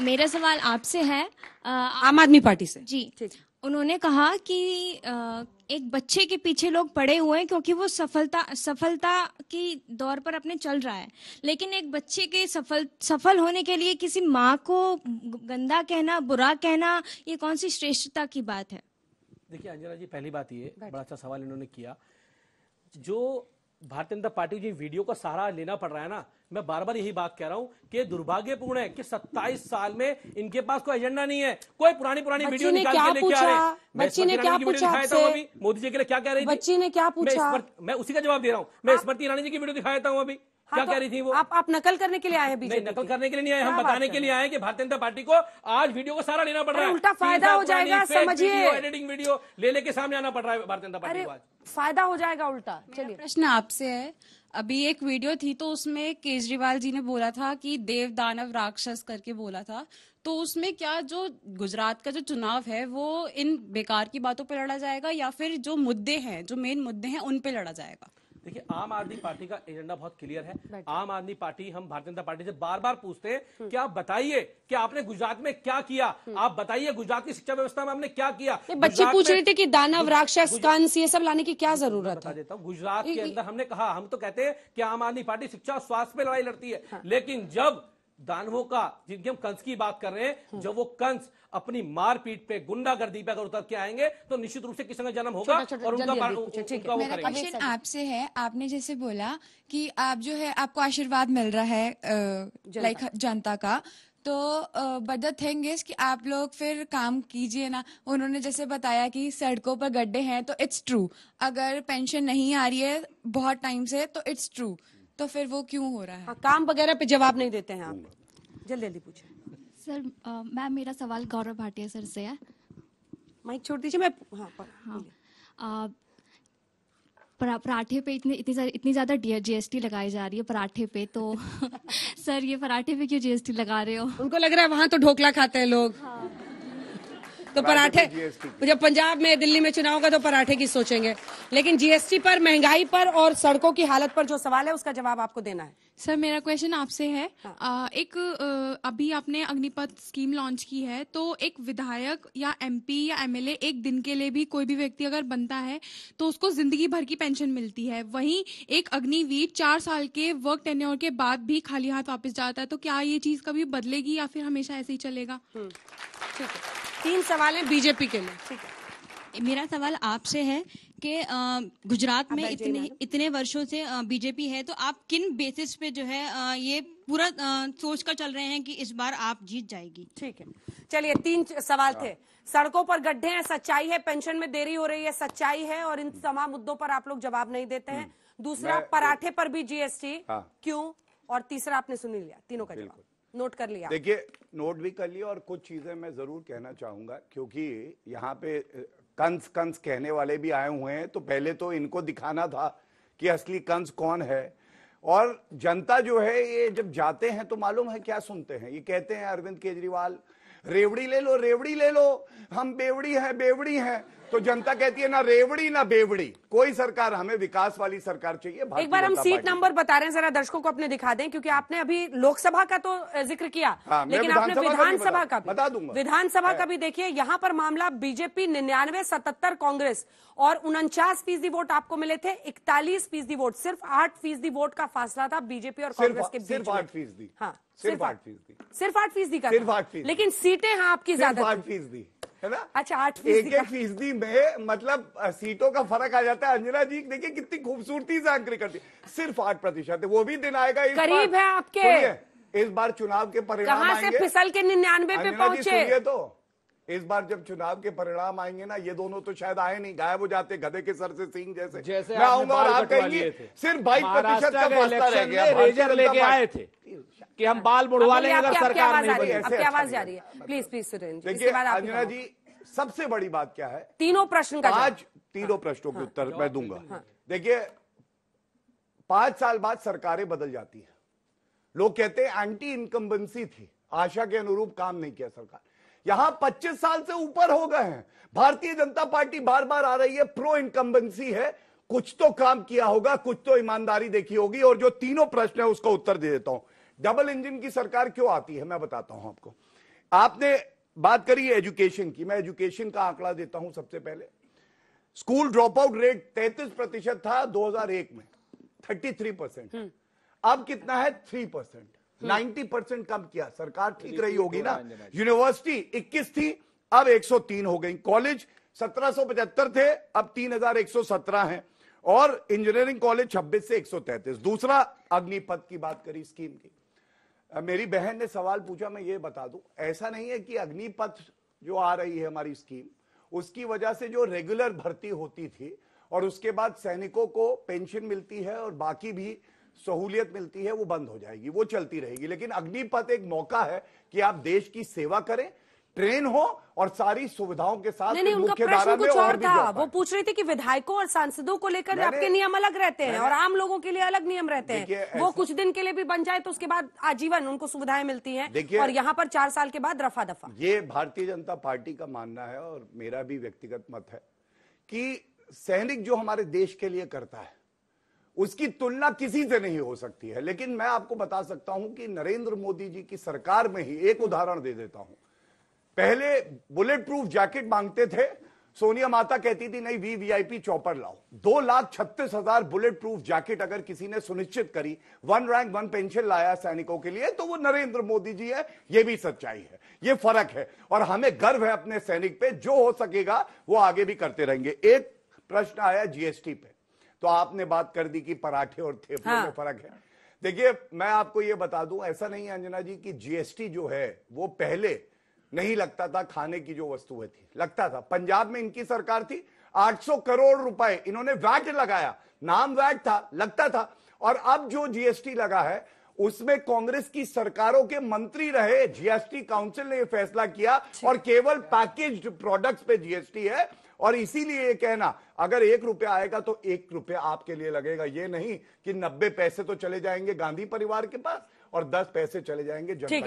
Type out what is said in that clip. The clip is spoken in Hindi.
मेरा सवाल आपसे है आ, आम आदमी पार्टी से जी उन्होंने कहा कि आ, एक बच्चे के पीछे लोग पड़े हुए हैं क्योंकि वो सफलता सफलता की दौर पर अपने चल रहा है लेकिन एक बच्चे के सफल सफल होने के लिए किसी माँ को गंदा कहना बुरा कहना ये कौन सी श्रेष्ठता की बात है देखिए अंजना जी पहली बात ये बड़ा अच्छा सवाल इन्होंने किया जो भारतीय जनता पार्टी जी वीडियो का सहारा लेना पड़ रहा है ना मैं बार बार यही बात कह रहा हूँ कि दुर्भाग्यपूर्ण है कि 27 साल में इनके पास कोई एजेंडा नहीं है कोई पुरानी पुरानी वीडियो निकाल के लेके आ रहे बच्ची ने क्या पूछा अभी मोदी जी के लिए क्या कह रही बच्ची ने क्या पूछा मैं उसी का जवाब दे रहा हूँ मैं स्मृति ईरानी जी की वीडियो दिखाया था हूँ अभी हाँ, क्या तो कह रही थी वो आप आप नकल करने के लिए आए हैं बीजेपी नकल करने के लिए नहीं आए हम बताने के लिए आए कि भारतीय जनता पार्टी को आज वीडियो को सारा लेना पड़ रहा है उल्टा फायदा हो जाएगा समझिए एडिटिंग वीडियो ले लेके सामने आना पड़ रहा है भारतीय जनता पार्टी को आज फायदा हो जाएगा उल्टा चलिए प्रश्न आपसे है अभी एक वीडियो थी तो उसमें केजरीवाल जी ने बोला था कि देव दानव राक्षस करके बोला था तो उसमें क्या जो गुजरात का जो चुनाव है वो इन बेकार की बातों पर लड़ा जाएगा या फिर जो मुद्दे हैं जो मेन मुद्दे हैं उन पे लड़ा जाएगा देखिए आम आदमी पार्टी का एजेंडा बहुत क्लियर है आम आदमी पार्टी हम भारतीय जनता पार्टी से बार बार पूछते हैं कि आप बताइए कि आपने गुजरात में क्या किया आप बताइए गुजरात की शिक्षा व्यवस्था में हमने क्या किया बच्चे पूछ रहे थे कि दानव राक्षस ये सब लाने की क्या जरूरत बता देता हूँ गुजरात के अंदर हमने कहा हम तो कहते हैं कि आम आदमी पार्टी शिक्षा स्वास्थ्य पे लड़ाई लड़ती है हाँ। लेकिन जब दानवों का जिनकी हम कंस की बात कर रहे हैं हम्म। जब वो कंस अपनी मारपीट पे गुंडागर्दी पे अगर उतर के आएंगे तो निश्चित रूप से किसी का जन्म होगा और उनका, उनका मेरा क्वेश्चन आपसे है आपने जैसे बोला कि आप जो है आपको आशीर्वाद मिल रहा है लाइक जनता का तो बट द थिंग इज कि आप लोग फिर काम कीजिए ना उन्होंने जैसे बताया कि सड़कों पर गड्ढे हैं तो इट्स ट्रू अगर पेंशन नहीं आ रही है बहुत टाइम से तो इट्स ट्रू तो फिर वो क्यों हो रहा है हाँ, काम वगैरह पे जवाब नहीं देते हैं आप जल्दी जल्दी पूछे सर मैम मेरा सवाल गौरव भाटिया सर से है माइक छोड़ दीजिए मैं हाँ, पर, हाँ पराठे पे इतने इतनी ज्यादा इतनी ज़्यादा जीएसटी लगाई जा रही है पराठे पे तो सर ये पराठे पे क्यों जीएसटी लगा रहे हो उनको लग रहा है वहाँ तो ढोकला खाते हैं लोग हाँ। तो पराठे जब पंजाब में दिल्ली में चुनाव होगा तो पराठे की सोचेंगे लेकिन जीएसटी पर महंगाई पर और सड़कों की हालत पर जो सवाल है उसका जवाब आपको देना है सर मेरा क्वेश्चन आपसे है हाँ। आ, एक आ, अभी आपने अग्निपथ स्कीम लॉन्च की है तो एक विधायक या एमपी या एमएलए एक दिन के लिए भी कोई भी व्यक्ति अगर बनता है तो उसको जिंदगी भर की पेंशन मिलती है वहीं एक अग्निवीर चार साल के वर्क टेन्योर के बाद भी खाली हाथ वापस जाता है तो क्या ये चीज कभी बदलेगी या फिर हमेशा ऐसे ही चलेगा हम्म। ठीक है तीन सवाल हैं बीजेपी के लिए ठीक है मेरा सवाल आपसे है कि गुजरात में इतने इतने वर्षों से बीजेपी है तो आप किन बेसिस पे जो है ये पूरा सोच कर चल रहे हैं कि इस बार आप जीत जाएगी ठीक है चलिए तीन सवाल थे हाँ। सड़कों पर गड्ढे हैं सच्चाई है पेंशन में देरी हो रही है सच्चाई है और इन तमाम मुद्दों पर आप लोग जवाब नहीं देते हैं हम्म। दूसरा पराठे पर भी जीएसटी हाँ। क्यों और तीसरा आपने सुनी लिया तीनों का जवाब नोट कर लिया देखिए नोट भी कर लिया और कुछ चीजें मैं जरूर कहना चाहूंगा क्योंकि यहाँ पे कंस कंस कहने वाले भी आए हुए हैं तो पहले तो इनको दिखाना था कि असली कंस कौन है और जनता जो है ये जब जाते हैं तो मालूम है क्या सुनते हैं ये कहते हैं अरविंद केजरीवाल रेवड़ी ले लो रेवड़ी ले लो हम बेवड़ी हैं बेवड़ी हैं तो जनता कहती है ना रेवड़ी ना बेवड़ी कोई सरकार हमें विकास वाली सरकार चाहिए एक बार हम सीट नंबर बता रहे हैं जरा दर्शकों को अपने दिखा दें क्योंकि आपने अभी लोकसभा का तो जिक्र किया हाँ, लेकिन आपने विधानसभा का भी बता दूंगा विधानसभा का हाँ। भी देखिए यहाँ पर मामला बीजेपी निन्यानवे सतहत्तर कांग्रेस और उनचास फीसदी वोट आपको मिले थे इकतालीस फीसदी वोट सिर्फ आठ फीसदी वोट का फासला था बीजेपी और कांग्रेस के बीच सिर्फ आठ फीसदी हाँ सिर्फ आठ फीसदी सिर्फ आठ फीसदी का सिर्फ आठ लेकिन सीटें हैं आपकी ज्यादा आठ फीसदी है ना अच्छा आठ एक एक फीसदी में मतलब सीटों का फर्क आ जाता है अंजना जी देखिए कितनी खूबसूरती से आंकड़ी करती सिर्फ आठ प्रतिशत वो भी दिन आएगा इस करीब है आपके इस बार चुनाव के परिणाम से फिसल के निन्यानवे पे पहुंचे तो इस बार जब चुनाव के परिणाम आएंगे ना ये दोनों तो शायद आए नहीं गायब हो जाते गधे के सर से सिंह जैसे जैसे मैं आऊंगा और आप कहेंगे सिर्फ बाईस प्रतिशत का फासला रह गया रेजर लेके आए थे कि हम बाल मुड़वा लेंगे अगर सरकार नहीं बनी ऐसे आवाज जा अच्छा रही है प्लीज प्लीज सुरेंद्र देखिए अंजना जी सबसे बड़ी बात क्या है तीनों प्रश्न का आज तीनों प्रश्नों के हाँ। उत्तर मैं दूंगा देखिए पांच साल बाद सरकारें बदल जाती है लोग कहते हैं एंटी इनकम्बेंसी थी आशा के अनुरूप काम नहीं किया सरकार यहां 25 साल से ऊपर हो गए हैं भारतीय जनता पार्टी बार बार आ रही है प्रो इनकम्बेंसी है कुछ तो काम किया होगा कुछ तो ईमानदारी देखी होगी और जो तीनों प्रश्न है उसका उत्तर दे देता हूं डबल इंजन की सरकार क्यों आती है मैं बताता हूं आपको आपने बात करी है एजुकेशन की मैं एजुकेशन का आंकड़ा देता हूं सबसे पहले स्कूल ड्रॉप आउट रेट तैतीस प्रतिशत था 2001 में 33 परसेंट हम्म। अब कितना है 3 परसेंट 90 हम्म। परसेंट कम किया सरकार ठीक रही होगी ना यूनिवर्सिटी 21 थी अब 103 हो गई कॉलेज 1775 थे अब 3117 हैं और इंजीनियरिंग कॉलेज 26 से 133 दूसरा अग्निपथ की बात करी स्कीम की मेरी बहन ने सवाल पूछा मैं ये बता दूं ऐसा नहीं है कि अग्निपथ जो आ रही है हमारी स्कीम उसकी वजह से जो रेगुलर भर्ती होती थी और उसके बाद सैनिकों को पेंशन मिलती है और बाकी भी सहूलियत मिलती है वो बंद हो जाएगी वो चलती रहेगी लेकिन अग्निपथ एक मौका है कि आप देश की सेवा करें ट्रेन हो और सारी सुविधाओं के साथ नहीं, नहीं, उनका प्रश्न कुछ और, था वो पूछ रही थी कि विधायकों और सांसदों को लेकर आपके नियम अलग रहते हैं और आम लोगों के लिए अलग नियम रहते हैं वो कुछ दिन के लिए भी बन जाए तो उसके बाद आजीवन उनको सुविधाएं मिलती हैं और यहाँ पर चार साल के बाद रफा दफा ये भारतीय जनता पार्टी का मानना है और मेरा भी व्यक्तिगत मत है की सैनिक जो हमारे देश के लिए करता है उसकी तुलना किसी से नहीं हो सकती है लेकिन मैं आपको बता सकता हूं कि नरेंद्र मोदी जी की सरकार में ही एक उदाहरण दे देता हूं पहले बुलेट प्रूफ जैकेट मांगते थे सोनिया माता कहती थी नहीं वी वीआईपी चौपर लाओ दो लाख छत्तीस हजार बुलेट प्रूफ जैकेट अगर किसी ने सुनिश्चित करी वन रैंक वन पेंशन लाया सैनिकों के लिए तो वो नरेंद्र मोदी जी है ये भी सच्चाई है ये फर्क है और हमें गर्व है अपने सैनिक पे जो हो सकेगा वो आगे भी करते रहेंगे एक प्रश्न आया जीएसटी पे तो आपने बात कर दी कि पराठे और थेपले हाँ। में फर्क है देखिए मैं आपको ये बता दूं ऐसा नहीं है अंजना जी कि जीएसटी जो है वो पहले नहीं लगता था खाने की जो वस्तु थी लगता था पंजाब में इनकी सरकार थी 800 करोड़ रुपए इन्होंने वैट लगाया नाम वैट था लगता था और अब जो जीएसटी लगा है उसमें कांग्रेस की सरकारों के मंत्री रहे जीएसटी काउंसिल ने यह फैसला किया और केवल पैकेज प्रोडक्ट्स पे जीएसटी है और इसीलिए ये कहना अगर एक रुपया आएगा तो एक रुपया आपके लिए लगेगा ये नहीं कि नब्बे पैसे तो चले जाएंगे गांधी परिवार के पास और दस पैसे चले जाएंगे जनता